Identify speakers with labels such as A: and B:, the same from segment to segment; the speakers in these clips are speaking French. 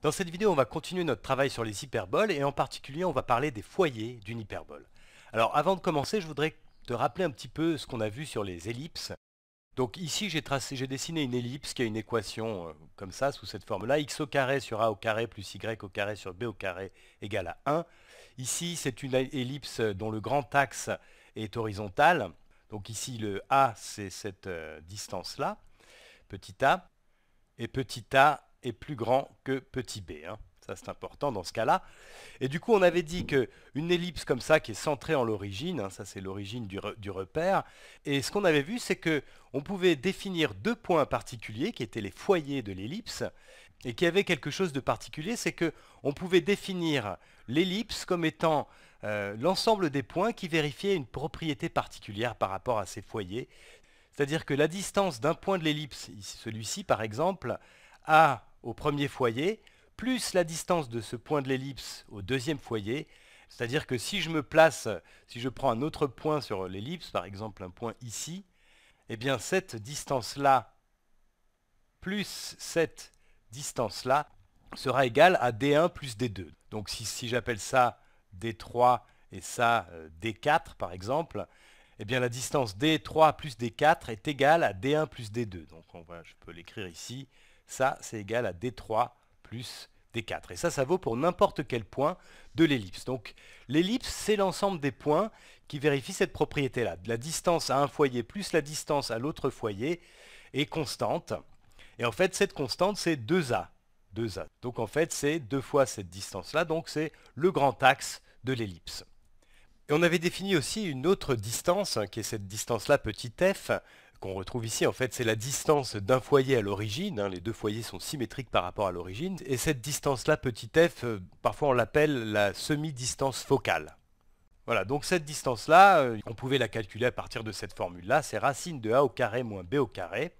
A: Dans cette vidéo, on va continuer notre travail sur les hyperboles et en particulier, on va parler des foyers d'une hyperbole. Alors avant de commencer, je voudrais te rappeler un petit peu ce qu'on a vu sur les ellipses. Donc ici, j'ai dessiné une ellipse qui a une équation euh, comme ça, sous cette forme-là, x au carré sur a au carré plus y au carré sur b au carré égale à 1. Ici, c'est une ellipse dont le grand axe est horizontal. Donc ici, le a, c'est cette euh, distance-là, petit a. Et petit a, plus grand que petit b. Hein. Ça, c'est important dans ce cas-là. Et du coup, on avait dit qu'une ellipse comme ça, qui est centrée en l'origine, hein, ça c'est l'origine du, repère, et ce qu'on avait vu, c'est que on pouvait définir deux points particuliers, qui étaient les foyers de l'ellipse, et qui avaient quelque chose de particulier, c'est que on pouvait définir l'ellipse comme étant euh, l'ensemble des points qui vérifiaient une propriété particulière par rapport à ces foyers. C'est-à-dire que la distance d'un point de l'ellipse, celui-ci par exemple, à au premier foyer, plus la distance de ce point de l'ellipse au deuxième foyer. C'est-à-dire que si je me place, si je prends un autre point sur l'ellipse, par exemple un point ici, et eh bien cette distance-là plus cette distance-là sera égale à D1 plus D2. Donc si, j'appelle ça D3 et ça euh, D4 par exemple, et eh bien la distance D3 plus D4 est égale à D1 plus D2. Donc on je peux l'écrire ici, ça c'est égal à D3 plus D4. Et ça, ça vaut pour n'importe quel point de l'ellipse. Donc l'ellipse, c'est l'ensemble des points qui vérifient cette propriété-là. La distance à un foyer plus la distance à l'autre foyer est constante. Et en fait, cette constante, c'est 2A. Donc en fait, c'est deux fois cette distance-là, donc c'est le grand axe de l'ellipse. Et on avait défini aussi une autre distance, hein, qui est cette distance-là, petit f, qu'on retrouve ici, en fait, c'est la distance d'un foyer à l'origine. Hein, les deux foyers sont symétriques par rapport à l'origine. Et cette distance-là, petit f, euh, parfois on l'appelle la semi-distance focale. Voilà, donc cette distance-là, euh, on pouvait la calculer à partir de cette formule-là. C'est racine de a au carré moins b au carré.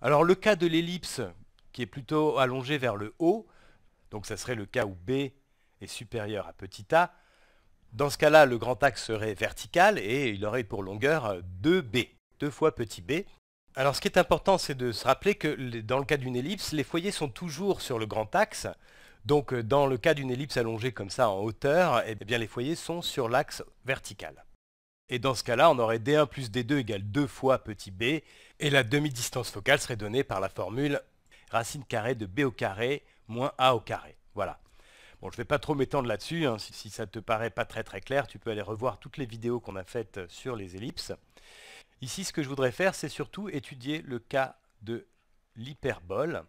A: Alors le cas de l'ellipse, qui est plutôt allongée vers le haut, donc ça serait le cas où b est supérieur à petit a, dans ce cas-là, le grand axe serait vertical et il aurait pour longueur 2b. 2 fois petit b. Alors ce qui est important, c'est de se rappeler que dans le cas d'une ellipse, les foyers sont toujours sur le grand axe. Donc euh, dans le cas d'une ellipse allongée comme ça en hauteur, eh bien, les foyers sont sur l'axe vertical. Et dans ce cas-là, on aurait d1 plus d2 égale 2 fois petit b, et la demi-distance focale serait donnée par la formule racine carrée de b au carré moins a au carré. Voilà. Bon, je ne vais pas trop m'étendre là-dessus, hein. si, si, ça ne te paraît pas très très clair, tu peux aller revoir toutes les vidéos qu'on a faites euh, sur les ellipses. Ici, ce que je voudrais faire, c'est surtout étudier le cas de l'hyperbole.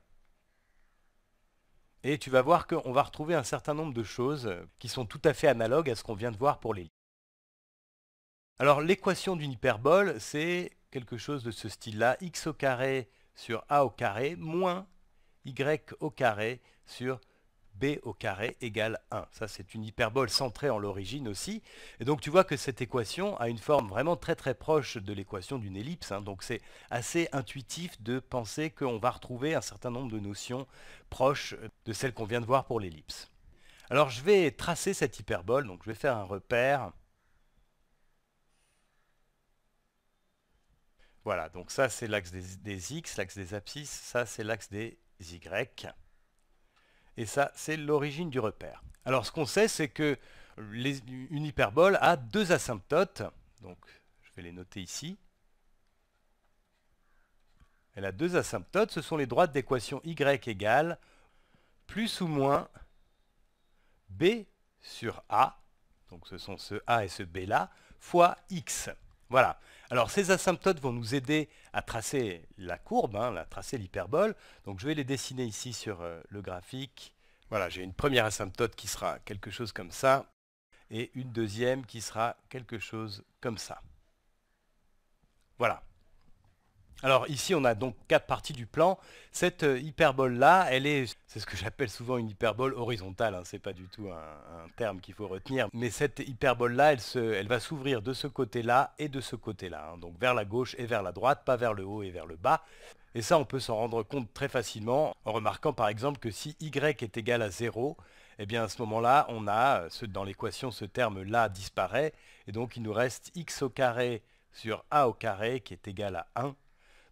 A: Et tu vas voir qu'on va retrouver un certain nombre de choses qui sont tout à fait analogues à ce qu'on vient de voir pour les Alors l'équation d'une hyperbole, c'est quelque chose de ce style-là, x au carré sur a au carré moins y au carré sur b au carré égale 1. Ça, c'est une hyperbole centrée en l'origine aussi. Et donc, tu vois que cette équation a une forme vraiment très très proche de l'équation d'une ellipse. Hein. Donc, c'est assez intuitif de penser qu'on va retrouver un certain nombre de notions proches de celles qu'on vient de voir pour l'ellipse. Alors, je vais tracer cette hyperbole. Donc, je vais faire un repère. Voilà, donc ça c'est l'axe des x, l'axe des abscisses, ça c'est l'axe des y. Et ça, c'est l'origine du repère. Alors ce qu'on sait, c'est que une hyperbole a deux asymptotes. Donc je vais les noter ici. Elle a deux asymptotes. Ce sont les droites d'équation y égale plus ou moins b sur a. Donc ce sont ce a et ce b là, fois x. Voilà. Alors ces asymptotes vont nous aider à tracer la courbe, hein, à tracer l'hyperbole. Donc je vais les dessiner ici sur euh, le graphique. Voilà, j'ai une première asymptote qui sera quelque chose comme ça, et une deuxième qui sera quelque chose comme ça. Voilà. Alors ici, on a donc quatre parties du plan. Cette euh, hyperbole-là, elle est, c'est ce que j'appelle souvent une hyperbole horizontale, hein. c'est pas du tout un, terme qu'il faut retenir, mais cette hyperbole-là, elle, elle va s'ouvrir de ce côté-là et de ce côté-là, hein. donc vers la gauche et vers la droite, pas vers le haut et vers le bas. Et ça, on peut s'en rendre compte très facilement en remarquant par exemple que si y est égal à 0, eh bien à ce moment-là, on a, dans l'équation, ce terme-là disparaît, et donc il nous reste x au carré sur a au carré qui est égal à 1,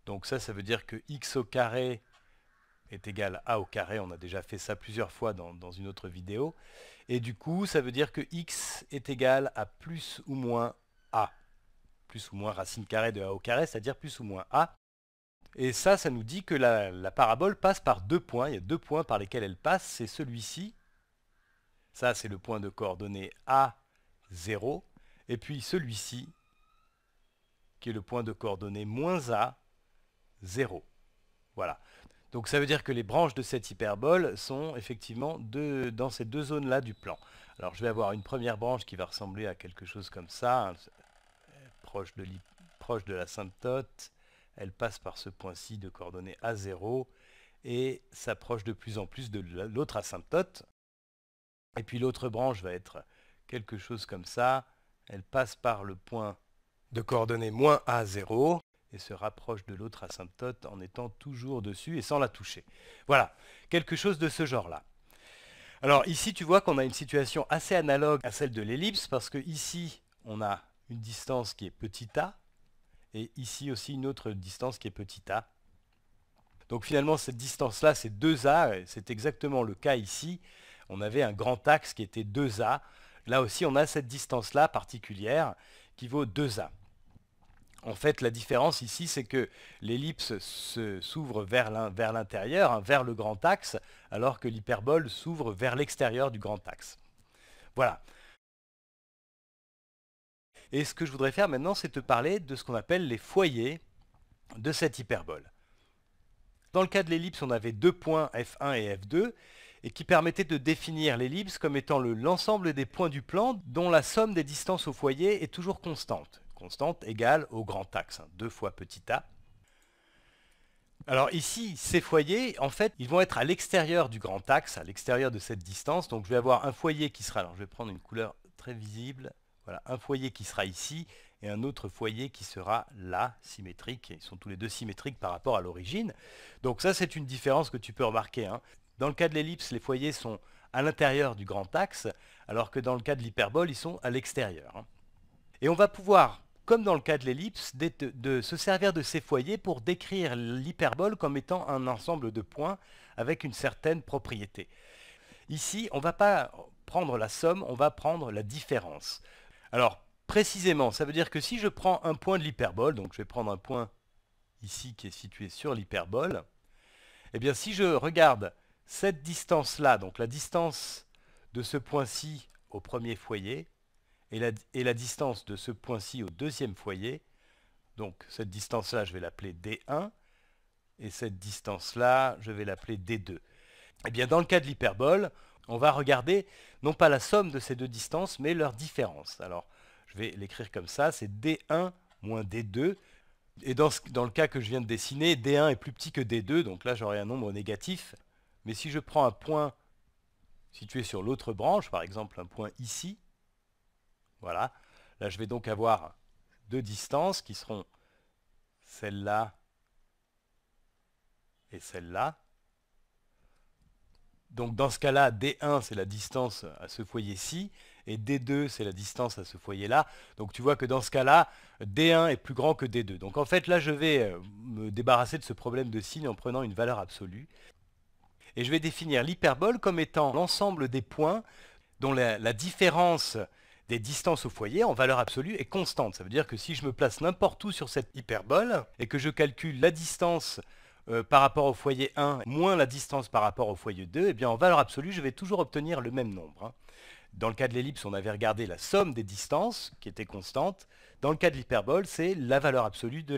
A: donc ça, ça veut dire que x au carré est égal à a au carré. On a déjà fait ça plusieurs fois dans, une autre vidéo. Et du coup, ça veut dire que x est égal à plus ou moins a. Plus ou moins racine carrée de a au carré, c'est-à-dire plus ou moins a. Et ça, ça nous dit que la, la, parabole passe par deux points. Il y a deux points par lesquels elle passe. C'est celui-ci. Ça, c'est le point de coordonnée A0. Et puis celui-ci, qui est le point de coordonnée moins A, 0. Voilà. Donc ça veut dire que les branches de cette hyperbole sont effectivement dans ces deux zones-là du plan. Alors je vais avoir une première branche qui va ressembler à quelque chose comme ça, hein, euh, proche, de proche de la Elle passe par ce point-ci de coordonnées A0 et s'approche de plus en plus de l'autre asymptote. Et puis l'autre branche va être quelque chose comme ça. Elle passe par le point de coordonnées moins A0 et se rapproche de l'autre asymptote en étant toujours dessus et sans la toucher. Voilà, quelque chose de ce genre-là. Alors ici, tu vois qu'on a une situation assez analogue à celle de l'ellipse, parce que ici, on a une distance qui est petit a, et ici aussi une autre distance qui est petit a. Donc finalement, cette distance-là, c'est 2a, c'est exactement le cas ici. On avait un grand axe qui était 2a. Là aussi, on a cette distance-là particulière qui vaut 2a. En fait, la différence ici, c'est que l'ellipse s'ouvre vers l'intérieur, hein, vers le grand axe, alors que l'hyperbole s'ouvre vers l'extérieur du grand axe. Voilà. Et ce que je voudrais faire maintenant, c'est te parler de ce qu'on appelle les foyers de cette hyperbole. Dans le cas de l'ellipse, on avait deux points F1 et F2, et qui permettaient de définir l'ellipse comme étant l'ensemble des points du plan dont la somme des distances au foyer est toujours constante constante égale au grand axe, 2 hein, fois petit a. Alors ici, ces foyers, en fait, ils vont être à l'extérieur du grand axe, à l'extérieur de cette distance. Donc je vais avoir un foyer qui sera, alors je vais prendre une couleur très visible, voilà, un foyer qui sera ici et un autre foyer qui sera là, symétrique. Ils sont tous les deux symétriques par rapport à l'origine. Donc ça, c'est une différence que tu peux remarquer. Hein. Dans le cas de l'ellipse, les foyers sont à l'intérieur du grand axe, alors que dans le cas de l'hyperbole, ils sont à l'extérieur. Hein. Et on va pouvoir comme dans le cas de l'ellipse, de, se servir de ces foyers pour décrire l'hyperbole comme étant un ensemble de points avec une certaine propriété. Ici, on ne va pas prendre la somme, on va prendre la différence. Alors, précisément, ça veut dire que si je prends un point de l'hyperbole, donc je vais prendre un point ici qui est situé sur l'hyperbole, eh bien si je regarde cette distance-là, donc la distance de ce point-ci au premier foyer, et la, distance de ce point-ci au deuxième foyer, donc cette distance-là, je vais l'appeler D1, et cette distance-là, je vais l'appeler D2. Eh bien, dans le cas de l'hyperbole, on va regarder non pas la somme de ces deux distances, mais leur différence. Alors, je vais l'écrire comme ça, c'est D1 moins D2. Et dans, dans, le cas que je viens de dessiner, D1 est plus petit que D2, donc là j'aurai un nombre négatif. Mais si je prends un point situé sur l'autre branche, par exemple un point ici, voilà. Là, je vais donc avoir deux distances qui seront celle-là et celle-là. Donc dans ce cas-là, D1, c'est la distance à ce foyer-ci, et D2, c'est la distance à ce foyer-là. Donc tu vois que dans ce cas-là, D1 est plus grand que D2. Donc en fait, là, je vais euh, me débarrasser de ce problème de signes en prenant une valeur absolue. Et je vais définir l'hyperbole comme étant l'ensemble des points dont la différence des distances au foyer en valeur absolue est constante. Ça veut dire que si je me place n'importe où sur cette hyperbole et que je calcule la distance euh, par rapport au foyer 1 moins la distance par rapport au foyer 2, eh bien en valeur absolue, je vais toujours obtenir le même nombre. Hein. Dans le cas de l'ellipse, on avait regardé la somme des distances qui était constante. Dans le cas de l'hyperbole, c'est la valeur absolue de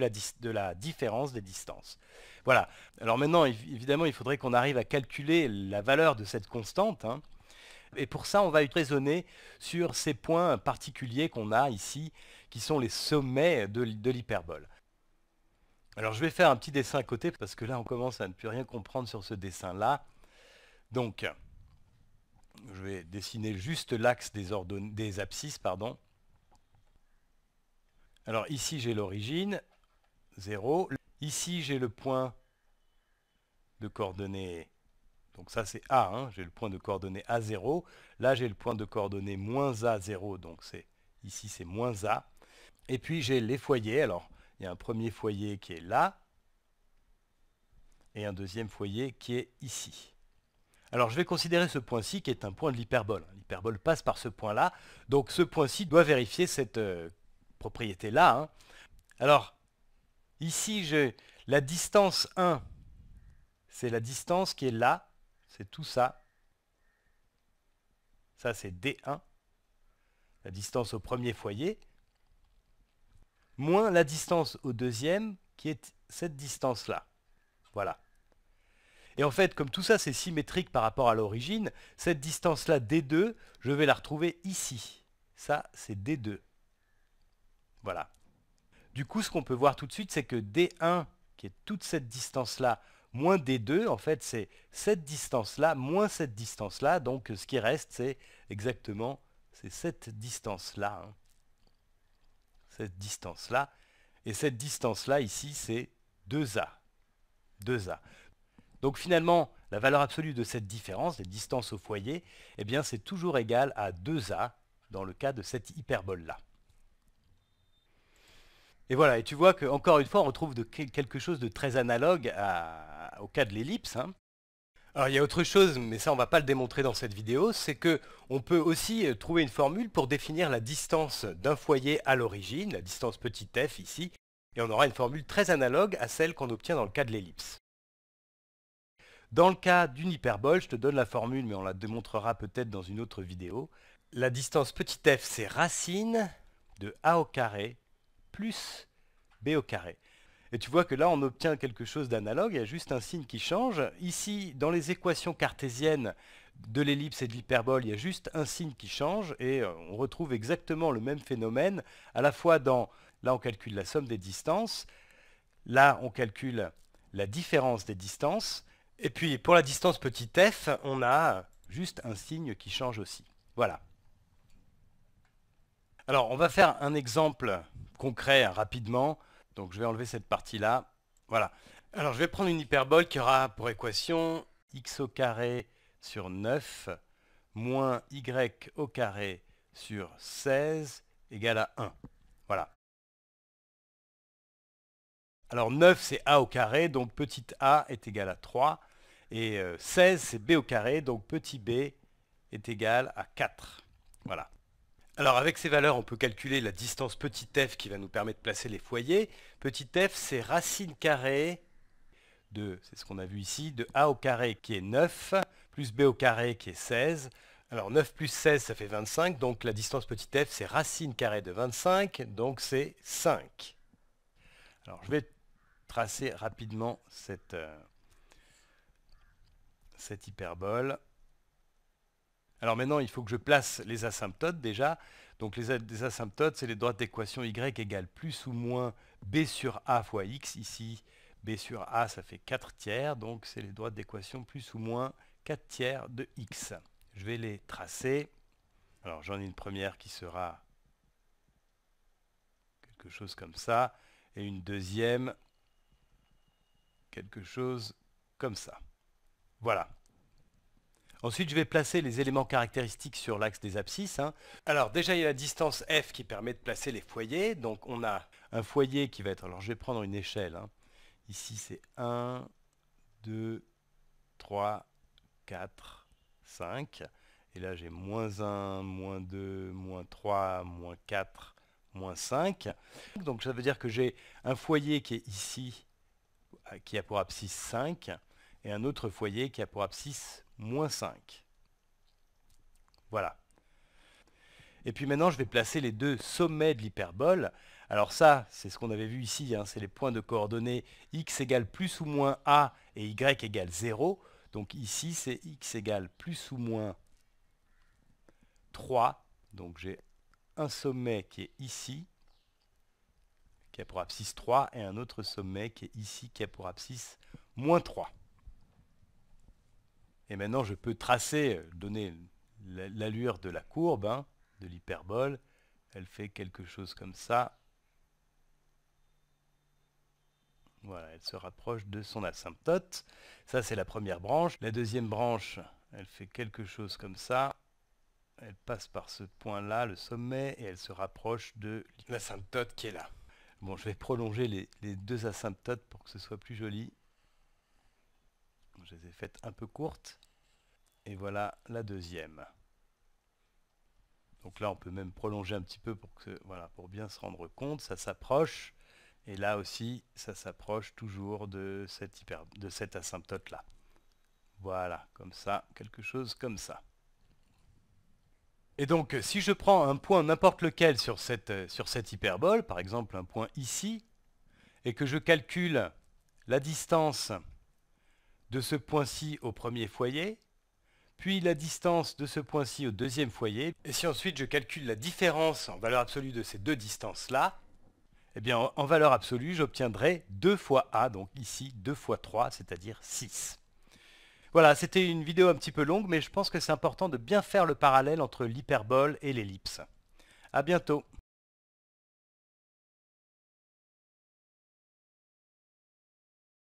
A: la, différence des distances. Voilà. Alors maintenant, évidemment, il faudrait qu'on arrive à calculer la valeur de cette constante. Hein. Et pour ça, on va raisonner sur ces points particuliers qu'on a ici, qui sont les sommets de, l'hyperbole. Alors je vais faire un petit dessin à côté, parce que là, on commence à ne plus rien comprendre sur ce dessin-là. Donc, je vais dessiner juste l'axe des, des abscisses. Pardon. Alors ici, j'ai l'origine, 0. Ici, j'ai le point de coordonnées donc ça c'est A, hein. j'ai le point de coordonnée A0. Là j'ai le point de coordonnée moins A0, donc c'est ici c'est moins A. Et puis j'ai les foyers. Alors il y a un premier foyer qui est là et un deuxième foyer qui est ici. Alors je vais considérer ce point-ci qui est un point de l'hyperbole. L'hyperbole passe par ce point-là, donc ce point-ci doit vérifier cette euh, propriété-là. Hein. Alors ici j'ai la distance 1, c'est la distance qui est là c'est tout ça. Ça, c'est D1, la distance au premier foyer, moins la distance au deuxième, qui est cette distance-là. Voilà. Et en fait, comme tout ça, c'est symétrique par rapport à l'origine, cette distance-là, D2, je vais la retrouver ici. Ça, c'est D2. Voilà. Du coup, ce qu'on peut voir tout de suite, c'est que D1, qui est toute cette distance-là, Moins D2, en fait, c'est cette distance-là, moins cette distance-là. Donc, ce qui reste, c'est exactement cette distance-là. Hein. Cette distance-là. Et cette distance-là, ici, c'est 2A. 2A. Donc, finalement, la valeur absolue de cette différence, des distances au foyer, eh bien, c'est toujours égal à 2A dans le cas de cette hyperbole-là. Et voilà, et tu vois qu'encore une fois, on retrouve quelque chose de très analogue au cas de l'ellipse. Hein. Alors il y a autre chose, mais ça on va pas le démontrer dans cette vidéo, c'est que on peut aussi euh, trouver une formule pour définir la distance d'un foyer à l'origine, la distance petit f ici, et on aura une formule très analogue à celle qu'on obtient dans le cas de l'ellipse. Dans le cas d'une hyperbole, je te donne la formule, mais on la démontrera peut-être dans une autre vidéo. La distance petit f, c'est racine de a au carré plus b au carré. Et tu vois que là, on obtient quelque chose d'analogue, il y a juste un signe qui change. Ici, dans les équations cartésiennes de l'ellipse et de l'hyperbole, il y a juste un signe qui change, et euh, on retrouve exactement le même phénomène, à la fois dans, là on calcule la somme des distances, là on calcule la différence des distances, et puis pour la distance petit f, on a juste un signe qui change aussi. Voilà. Alors on va faire un exemple concret hein, rapidement. Donc je vais enlever cette partie-là. Voilà. Alors je vais prendre une hyperbole qui aura pour équation x au carré sur 9 moins y au carré sur 16 égale à 1. Voilà. Alors 9 c'est a au carré, donc petite a est égal à 3. Et 16 euh, c'est b au carré, donc petit b est égal à 4. Voilà. Alors avec ces valeurs, on peut calculer la distance f qui va nous permettre de placer les foyers. f, c'est racine carrée de, c'est ce qu'on a vu ici, de a au carré qui est 9, plus b au carré qui est 16. Alors 9 plus 16, ça fait 25, donc la distance petit f, c'est racine carrée de 25, donc c'est 5. Alors je vais tracer rapidement cette euh, hyperbole. Alors maintenant, il faut que je place les asymptotes déjà. Donc les, asymptotes, c'est les droites d'équation y égale plus ou moins b sur a fois x. Ici, b sur a, ça fait 4 tiers. Donc c'est les droites d'équation plus ou moins 4 tiers de x. Je vais les tracer. Alors j'en ai une première qui sera quelque chose comme ça. Et une deuxième, quelque chose comme ça. Voilà. Ensuite, je vais placer les éléments caractéristiques sur l'axe des abscisses. Hein. Alors déjà, il y a la distance F qui permet de placer les foyers. Donc on a un foyer qui va être... Alors je vais prendre une échelle. Hein. Ici, c'est 1, 2, 3, 4, 5. Et là, j'ai moins 1, moins 2, moins 3, moins 4, moins 5. Donc ça veut dire que j'ai un foyer qui est ici, qui a pour abscisse 5, et un autre foyer qui a pour abscisse moins 5. Voilà. Et puis maintenant, je vais placer les deux sommets de l'hyperbole. Alors ça, c'est ce qu'on avait vu ici, hein, c'est les points de coordonnées x égale plus ou moins a et y égale 0. Donc ici, c'est x égale plus ou moins 3. Donc j'ai un sommet qui est ici, qui a pour abscisse 3, et un autre sommet qui est ici, qui a pour abscisse moins 3. Et maintenant, je peux tracer, euh, donner l'allure de la courbe, hein, de l'hyperbole. Elle fait quelque chose comme ça. Voilà, elle se rapproche de son asymptote. Ça, c'est la première branche. La deuxième branche, elle fait quelque chose comme ça. Elle passe par ce point-là, le sommet, et elle se rapproche de l'asymptote qui est là. Bon, je vais prolonger les deux asymptotes pour que ce soit plus joli. Je les ai faites un peu courtes. Et voilà la deuxième. Donc là, on peut même prolonger un petit peu pour, pour bien se rendre compte. Ça s'approche. Et là aussi, ça s'approche toujours de cette, de cette asymptote-là. Voilà, comme ça, quelque chose comme ça. Et donc, si je prends un point n'importe lequel sur cette hyperbole, par exemple un point ici, et que je calcule la distance de ce point-ci au premier foyer, puis la distance de ce point-ci au deuxième foyer. Et si ensuite je calcule la différence en valeur absolue de ces deux distances-là, eh bien en valeur absolue, j'obtiendrai 2 fois A, donc ici 2 fois 3, c'est-à-dire 6. Voilà, c'était une vidéo un petit peu longue, mais je pense que c'est important de bien faire le parallèle entre l'hyperbole et l'ellipse. A bientôt